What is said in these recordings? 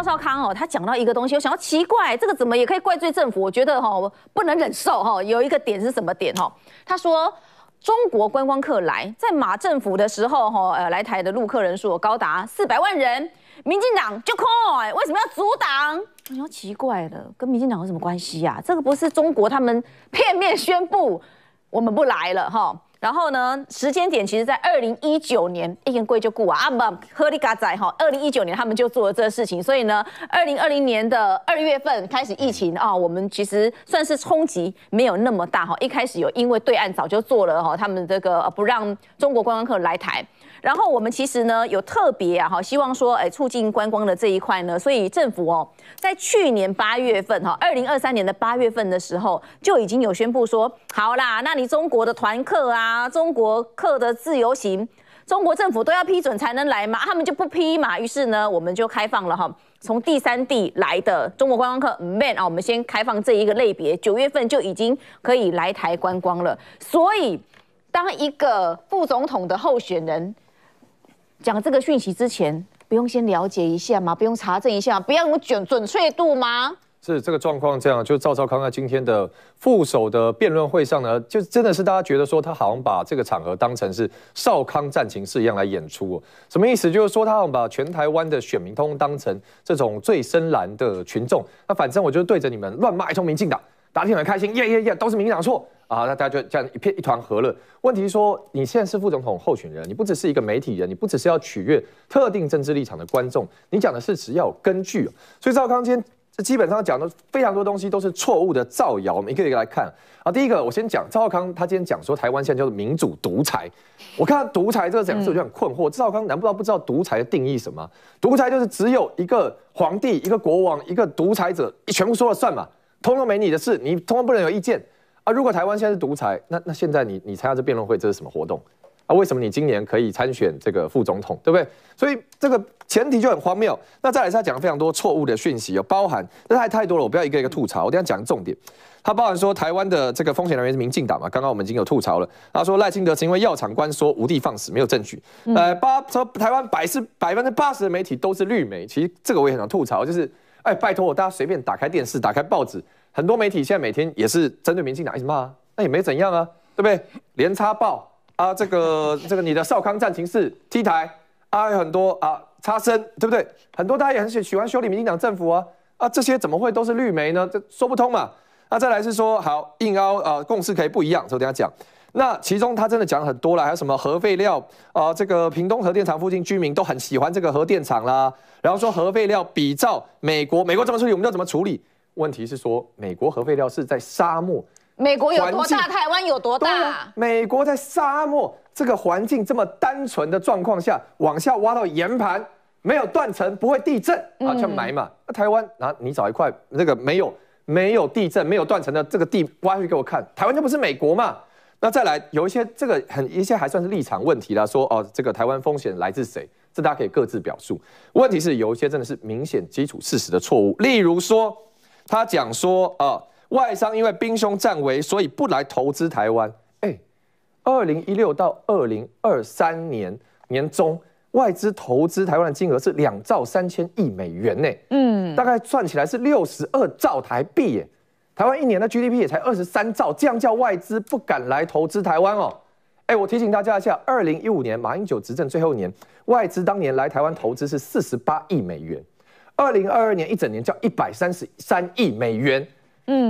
赵少康哦，他讲到一个东西，我想要奇怪，这个怎么也可以怪罪政府？我觉得哈，不能忍受哈。有一个点是什么点哈？他说中国观光客来在马政府的时候哈，呃，来台的入客人数高达四百万人，民进党就空哎，为什么要阻挡？你要奇怪了，跟民进党有什么关系呀？这个不是中国他们片面宣布我们不来了哈。然后呢，时间点其实，在二零一九年，一根归就故啊，不，喝里嘎仔哈。二零一九年他们就做了这个事情，所以呢，二零二零年的二月份开始疫情啊，我们其实算是冲击没有那么大哈。一开始有因为对岸早就做了哈，他们这个不让中国观光客来台，然后我们其实呢有特别啊哈，希望说哎促进观光的这一块呢，所以政府哦，在去年八月份哈，二零二三年的八月份的时候，就已经有宣布说，好啦，那你中国的团客啊。啊，中国客的自由行，中国政府都要批准才能来嘛，他们就不批嘛。于是呢，我们就开放了哈，从第三地来的中国观光客，Man 啊，我们先开放这一个类别，九月份就已经可以来台观光了。所以，当一个副总统的候选人讲这个讯息之前，不用先了解一下吗？不用查证一下，不要有准准确度吗？是这个状况这样，就是赵少康在今天的副手的辩论会上呢，就真的是大家觉得说他好像把这个场合当成是少康战情室一样来演出哦。什么意思？就是说他好像把全台湾的选民通当成这种最深蓝的群众，那反正我就对着你们乱骂一通民进党，大家听很开心，耶耶耶，都是民进党错啊，那大家就这样一片一团和乐。问题是说，你现在是副总统候选人，你不只是一个媒体人，你不只是要取悦特定政治立场的观众，你讲的事实要有根据所以赵康今天。基本上讲的非常多东西都是错误的造谣，我们一个一个来看啊。第一个，我先讲赵浩康，他今天讲说台湾现在叫做民主独裁。我看“独裁”这个两个字，我就很困惑。赵康难不道不知道独裁的定义什么？独裁就是只有一个皇帝、一个国王、一个独裁者，全部说了算嘛？通通没你的事，你通通不能有意见啊！如果台湾现在是独裁，那那现在你你参加这辩论会，这是什么活动？那为什么你今年可以参选这个副总统，对不对？所以这个前提就很荒谬。那再来是他讲了非常多错误的讯息，有包含，那太太多了，我不要一个一个吐槽。我等下讲重点。他包含说台湾的这个风险来源是民进党嘛？刚刚我们已经有吐槽了。他说赖清德是因为药厂官说无地放矢，没有证据。呃，八说台湾百是百分之八十的媒体都是绿媒。其实这个我也很想吐槽，就是哎，拜托我大家随便打开电视、打开报纸，很多媒体现在每天也是针对民进党一直骂，那也没怎样啊，对不对？连插报。啊，这个 这个，你的少康战情室 T 台啊，有很多啊差生，对不对？很多大家也很喜喜欢修理民进党政府啊啊，这些怎么会都是绿媒呢？这说不通嘛。那再来是说，好硬凹啊，共识可以不一样，我等下讲。那其中他真的讲很多了，还有什么核废料啊？这个屏东核电厂附近居民都很喜欢这个核电厂啦。然后说核废料比照美国，美国怎么处理，我们要怎么处理。问题是说，美国核废料是在沙漠。美国有多大？台湾有多大？美国在沙漠这个环境这么单纯的状况下，往下挖到岩盘，没有断层，不会地震，啊，就埋嘛。那台湾，啊，你找一块那个没有没有地震、没有断层的这个地挖去给我看，台湾就不是美国嘛？那再来有一些这个很一些还算是立场问题啦，说哦这个台湾风险来自谁？这大家可以各自表述。问题是有一些真的是明显基础事实的错误，例如说他讲说啊。外商因为兵凶战危，所以不来投资台湾。哎，二零一六到二零二三年年中，外资投资台湾的金额是两兆三千亿美元呢。嗯，大概算起来是六十二兆台币耶。台湾一年的 GDP 也才二十三兆，这样叫外资不敢来投资台湾哦？哎，我提醒大家一下，二零一五年马英九执政最后一年，外资当年来台湾投资是四十八亿美元；二零二二年一整年叫一百三十三亿美元。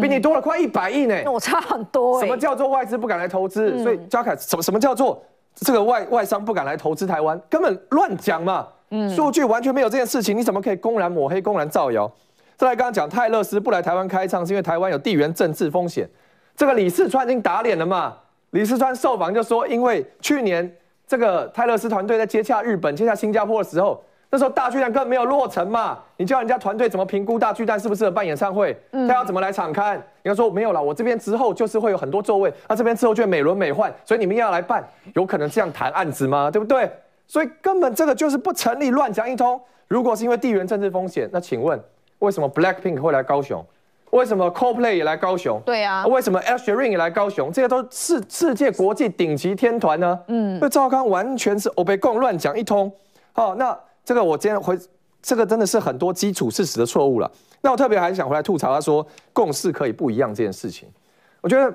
比你多了快一百亿呢，我差很多什么叫做外资不敢来投资？所以嘉凯什么什么叫做这个外外商不敢来投资台湾？根本乱讲嘛！嗯，数据完全没有这件事情，你怎么可以公然抹黑、公然造谣？再来，刚刚讲泰勒斯不来台湾开唱，是因为台湾有地缘政治风险。这个李四川已经打脸了嘛？李四川受访就说，因为去年这个泰勒斯团队在接洽日本、接洽新加坡的时候。那时候大巨蛋根本没有落成嘛，你叫人家团队怎么评估大巨蛋适不适合办演唱会？他要怎么来场勘？你要说没有了，我这边之后就是会有很多座位，那这边之后就美轮美奂，所以你们要来办，有可能这样谈案子吗？对不对？所以根本这个就是不成立，乱讲一通。如果是因为地缘政治风险，那请问为什么 Black Pink 会来高雄？为什么 Coldplay 也来高雄？对啊，为什么 Sia r i n 也来高雄？这些都是世界国际顶级天团呢。嗯，那赵康完全是我被共乱讲一通。好，那。这个我今天回，这个真的是很多基础事实的错误了。那我特别还想回来吐槽，他说共事可以不一样这件事情，我觉得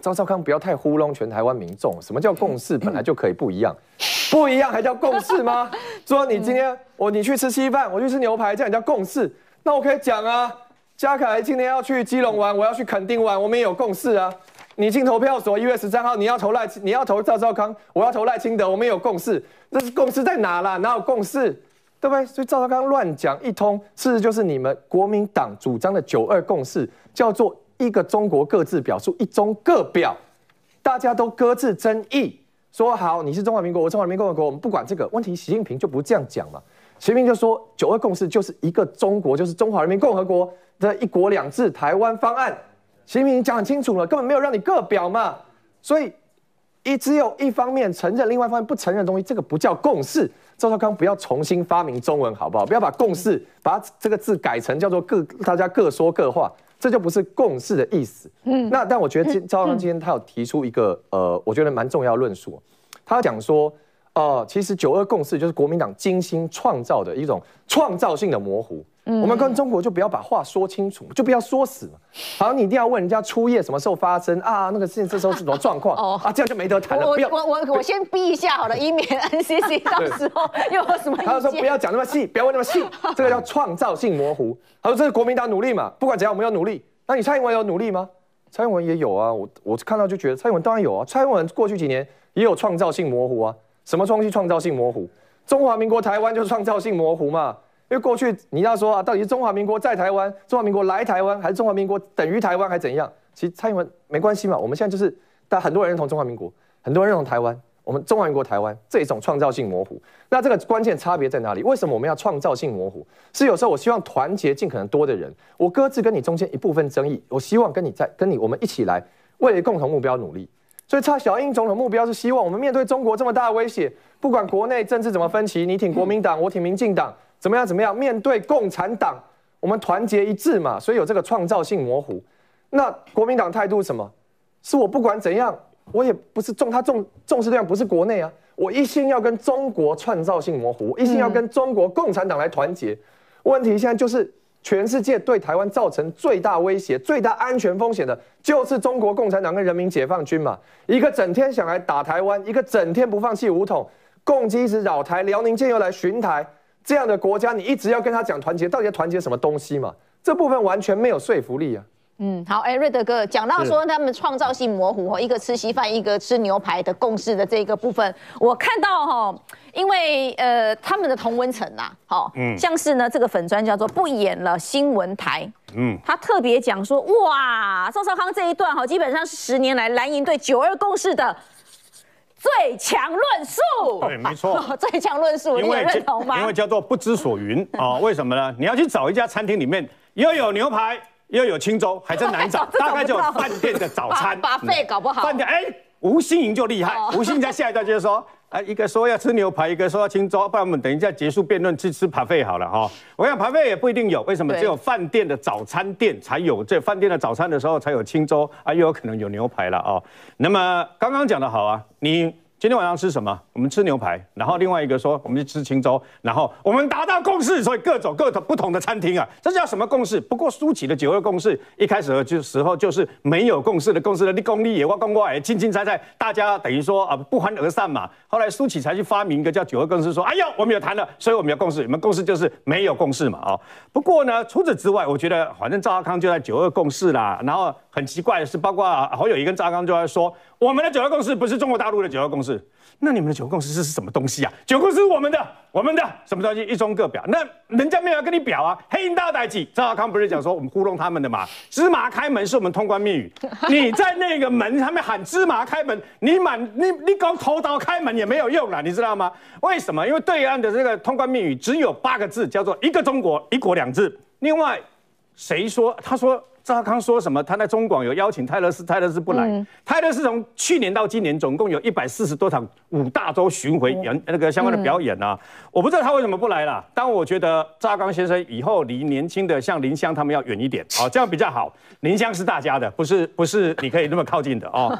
赵少康不要太糊弄全台湾民众。什么叫共事？本来就可以不一样，不一样还叫共事吗？说你今天我你去吃稀饭，我去吃牛排，这样叫共事？那我可以讲啊，嘉凯今天要去基隆玩，我要去垦丁玩，我们也有共事啊。你进投票所一月十三号，你要投赖，你要投赵少康，我要投赖清德，我们有共识，这是共识在哪啦？哪有共识？对不对？所以赵少康乱讲一通，事实就是你们国民党主张的九二共识叫做一个中国各自表述，一中各表，大家都各自争议，说好你是中华民国，我中华人民共和国，我们不管这个问题。习近平就不这样讲嘛，习近平就说九二共识就是一个中国，就是中华人民共和国的一国两制台湾方案。习近平讲很清楚了，根本没有让你个表嘛，所以，你只有一方面承认，另外一方面不承认的东西，这个不叫共识。赵少康不要重新发明中文好不好？不要把共识把这个字改成叫做各大家各说各话，这就不是共识的意思。嗯，那但我觉得 赵少康今天他有提出一个呃，我觉得蛮重要论述，他讲说，呃，其实九二共识就是国民党精心创造的一种创造性的模糊。我们跟中国就不要把话说清楚，就不要说死。好，你一定要问人家初夜什么时候发生啊？那个事情这时候是什么状况啊？这样就没得谈了。我我我我先逼一下好了，以免 NCC 到时候又有什么他就说不要讲那么细，不要问那么细，这个叫创造性模糊。他说这是国民党努力嘛，不管怎样我们要努力。那你蔡英文有努力吗？蔡英文也有啊，我我看到就觉得蔡英文当然有啊，蔡英文过去几年也有创造性模糊啊。什么东西创造性模糊？中华民国台湾就是创造性模糊嘛。因为过去你要说啊，到底是中华民国在台湾，中华民国来台湾，还是中华民国等于台湾，还是怎样？其实蔡英文没关系嘛，我们现在就是，但很多人认同中华民国，很多人认同台湾，我们中华民国台湾这种创造性模糊。那这个关键差别在哪里？为什么我们要创造性模糊？是有时候我希望团结尽可能多的人，我搁置跟你中间一部分争议，我希望跟你在跟你我们一起来，为了共同目标努力。所以蔡小英总统目标是希望我们面对中国这么大的威胁，不管国内政治怎么分歧，你挺国民党，我挺民进党。怎么样？怎么样？面对共产党，我们团结一致嘛，所以有这个创造性模糊。那国民党态度是什么？是我不管怎样，我也不是重他重重视对象，不是国内啊，我一心要跟中国创造性模糊，一心要跟中国共产党来团结。问题现在就是，全世界对台湾造成最大威胁、最大安全风险的，就是中国共产党跟人民解放军嘛。一个整天想来打台湾，一个整天不放弃武统，共济一直扰台，辽宁舰又来巡台。这样的国家，你一直要跟他讲团结，到底要团结什么东西嘛？这部分完全没有说服力啊。嗯，好，哎，瑞德哥讲到说他们创造性模糊哦，一个吃稀饭，一个吃牛排的共识的这个部分，我看到哈，因为呃他们的同温层呐，好，嗯，像是呢这个粉砖叫做不演了新闻台，嗯，他特别讲说，哇，赵少康这一段哈，基本上是十年来蓝营对九二共识的。最强论述，对，没错，最强论述，因认同吗？因为叫做不知所云 啊，为什么呢？你要去找一家餐厅，里面又有牛排，又有青粥，还真难找，大概就饭店的早餐，把费搞不好。饭店哎，吴欣盈就厉害，吴欣盈在下一段就说。啊，一个说要吃牛排，一个说要清粥，不然我们等一下结束辩论去吃扒费好了哈。我想扒费也不一定有，为什么只有饭店的早餐店才有？这饭店的早餐的时候才有清粥啊，又有可能有牛排了哦。那么刚刚讲的好啊，你。今天晚上吃什么？我们吃牛排。然后另外一个说，我们去吃青粥。然后我们达到共识，所以各走各的不同的餐厅啊。这叫什么共识？不过苏起的九二共识一开始就时候就是没有共识的共识的，你公力也挖公外，青青菜菜，大家等于说啊不欢而散嘛。后来苏起才去发明一个叫九二共识，说：哎呦，我们有谈了，所以我们有共识。你们共识就是没有共识嘛。哦，不过呢，除此之外，我觉得反正赵阿康就在九二共识啦。然后很奇怪的是，包括侯友谊跟赵康就在说。我们的九二共识不是中国大陆的九二共识，那你们的九二共识是什么东西啊？九二共识我们的，我们的什么东西？一中各表，那人家没有跟你表啊。黑鹰大底起赵高康不是讲说我们糊弄他们的嘛？芝麻开门是我们通关密语，你在那个门上面喊芝麻开门，你满你你光头刀开门也没有用了，你知道吗？为什么？因为对岸的这个通关密语只有八个字，叫做一个中国，一国两制。另外，谁说？他说。赵康说什么？他在中广有邀请泰勒斯，泰勒斯不来。泰勒斯从去年到今年，总共有一百四十多场五大洲巡回演那个相关的表演呢。我不知道他为什么不来了。但我觉得赵康先生以后离年轻的像林湘他们要远一点，好，这样比较好。林湘是大家的，不是不是你可以那么靠近的哦。